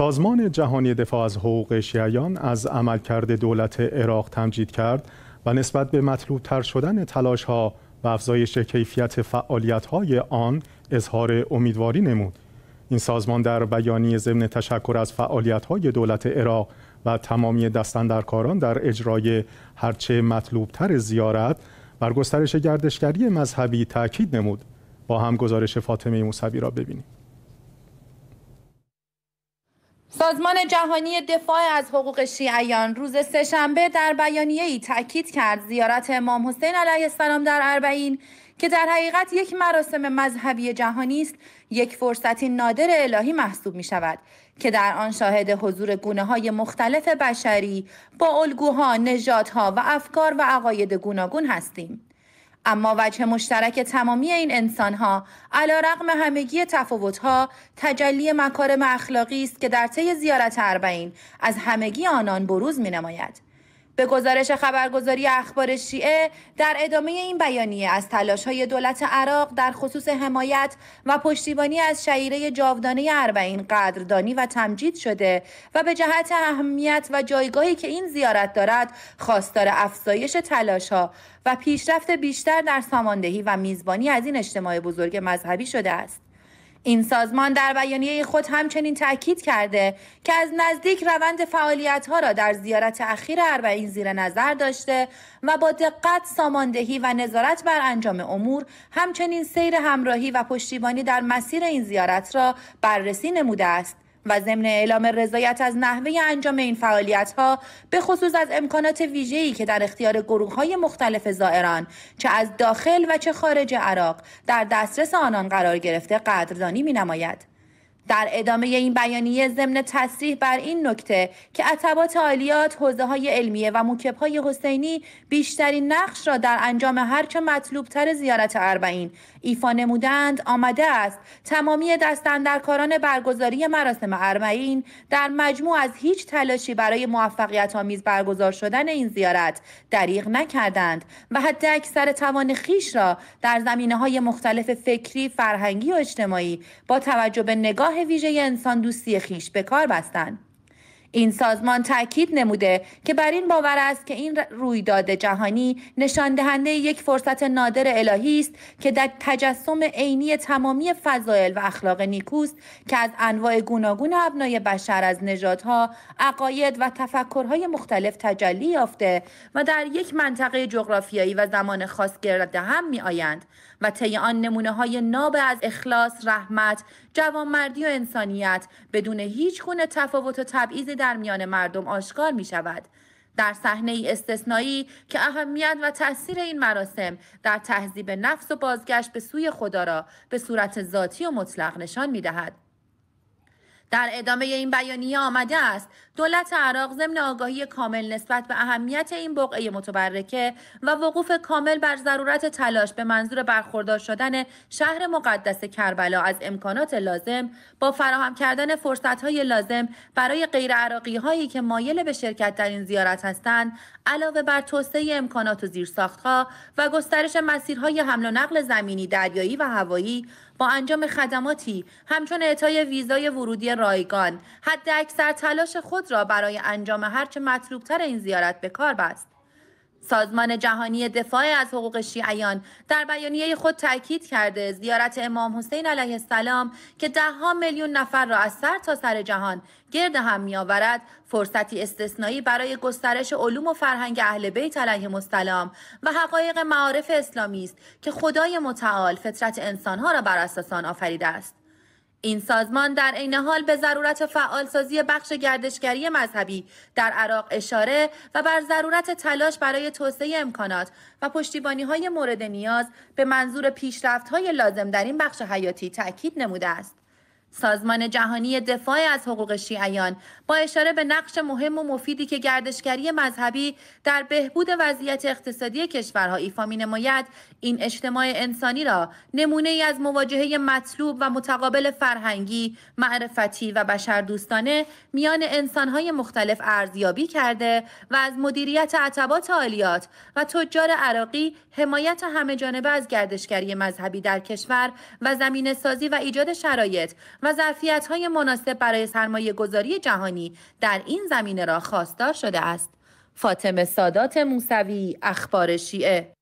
سازمان جهانی دفاع از حقوق شیعیان از عملکرد دولت عراق تمجید کرد و نسبت به مطلوب تر شدن تلاش ها و افزایش کیفیت فعالیت های آن اظهار امیدواری نمود. این سازمان در بیانیه ضمن تشکر از فعالیت های دولت عراق و تمامی دستندرکاران در اجرای هرچه مطلوبتر زیارت بر گسترش گردشگری مذهبی تاکید نمود با هم گزارش فاطمه موسوی را ببینیم سازمان جهانی دفاع از حقوق شیعیان روز سهشنبه در بیانیه ای تاکید کرد زیارت امام حسین علیه السلام در اربعین که در حقیقت یک مراسم مذهبی جهانی است یک فرصتی نادر الهی محسوب می شود که در آن شاهد حضور گونه های مختلف بشری با الگوها، نژادها و افکار و عقاید گوناگون هستیم. اما وجه مشترک تمامی این انسانها علا رقم همگی تفاوتها تجلی مکارم اخلاقی است که در طی زیارت اربعین از همگی آنان بروز می نماید. به گزارش خبرگزاری اخبار شیعه در ادامه این بیانیه از تلاش های دولت عراق در خصوص حمایت و پشتیبانی از شعیره جاودانه اربعین قدردانی و تمجید شده و به جهت اهمیت و جایگاهی که این زیارت دارد خواستار افزایش تلاش ها و پیشرفت بیشتر در ساماندهی و میزبانی از این اجتماع بزرگ مذهبی شده است. این سازمان در بیانیه خود همچنین تاکید کرده که از نزدیک روند فعالیت ها را در زیارت اخیر اربعین زیر نظر داشته و با دقت ساماندهی و نظارت بر انجام امور همچنین سیر همراهی و پشتیبانی در مسیر این زیارت را بررسی نموده است و ضمن اعلام رضایت از نحوه انجام این فعالیت ها به خصوص از امکانات ویژه‌ای که در اختیار گروه های مختلف زائران چه از داخل و چه خارج عراق در دسترس آنان قرار گرفته قدردانی می نماید. در ادامه این بیانیه ضمن تصریح بر این نکته که عطبات عالیات حوزه های علمیه و موکب های حسینی بیشترین نقش را در انجام هرچه تر زیارت اربعین ایفا نمودند آمده است تمامی دستندرکاران برگزاری مراسم اربعین در مجموع از هیچ تلاشی برای موفقیت آمیز برگزار شدن این زیارت دریغ نکردند و حتی اکثر توان خیش را در زمینه های مختلف فکری فرهنگی و اجتماعی با توجه به نگاه نگاه ویژه انسان دوستی خیش به کار بستند. این سازمان تاکید نموده که بر این باور است که این رویداد جهانی نشان دهنده یک فرصت نادر الهی است که در تجسم عینی تمامی فضایل و اخلاق نیکوست که از انواع گوناگون ابنای بشر از نژادها عقاید و تفکرهای مختلف تجلی یافته و در یک منطقه جغرافیایی و زمان خاص گرد هم می آیند و طی آن نمونه های ناب از اخلاص، رحمت، جوانمردی و انسانیت بدون هیچ گونه تفاوت و تبعیض در میان مردم آشکار می شود. در صحنه ای استثنایی که اهمیت و تاثیر این مراسم در تهذیب نفس و بازگشت به سوی خدا را به صورت ذاتی و مطلق نشان می دهد. در ادامه این بیانیه آمده است دولت عراق ضمن آگاهی کامل نسبت به اهمیت این بقعه متبرکه و وقوف کامل بر ضرورت تلاش به منظور برخوردار شدن شهر مقدس کربلا از امکانات لازم با فراهم کردن فرصت‌های لازم برای غیر عراقی هایی که مایل به شرکت در این زیارت هستند علاوه بر توسعه امکانات و زیرساختها و گسترش مسیرهای حمل و نقل زمینی، دریایی و هوایی با انجام خدماتی همچون اعطای ویزای ورودی رایگان اکثر تلاش خود را برای انجام هرچه مطلوبتر این زیارت به کار بست سازمان جهانی دفاع از حقوق شیعیان در بیانیه خود تاکید کرده زیارت امام حسین علیه السلام که دهها میلیون نفر را از سر تا سر جهان گرد هم میآورد فرصتی استثنایی برای گسترش علوم و فرهنگ اهل بیت علیه السلام و حقایق معارف اسلامی است که خدای متعال فطرت انسانها را بر اساس آن آفریده است این سازمان در عین حال به ضرورت فعالسازی بخش گردشگری مذهبی در عراق اشاره و بر ضرورت تلاش برای توسعه امکانات و پشتیبانی های مورد نیاز به منظور پیشرفت های لازم در این بخش حیاتی تاکید نموده است. سازمان جهانی دفاع از حقوق شیعیان با اشاره به نقش مهم و مفیدی که گردشگری مذهبی در بهبود وضعیت اقتصادی کشورها ایفا می نماید این اجتماع انسانی را نمونه ای از مواجهه مطلوب و متقابل فرهنگی، معرفتی و بشر دوستانه میان انسانهای مختلف ارزیابی کرده و از مدیریت عتبات عالیات و تجار عراقی حمایت همه جانبه از گردشگری مذهبی در کشور و زمین سازی و ایجاد شرایط و ظرفیت های مناسب برای سرمایه گذاری جهانی در این زمینه را خواستار شده است. فاطمه سادات موسوی اخبار شیعه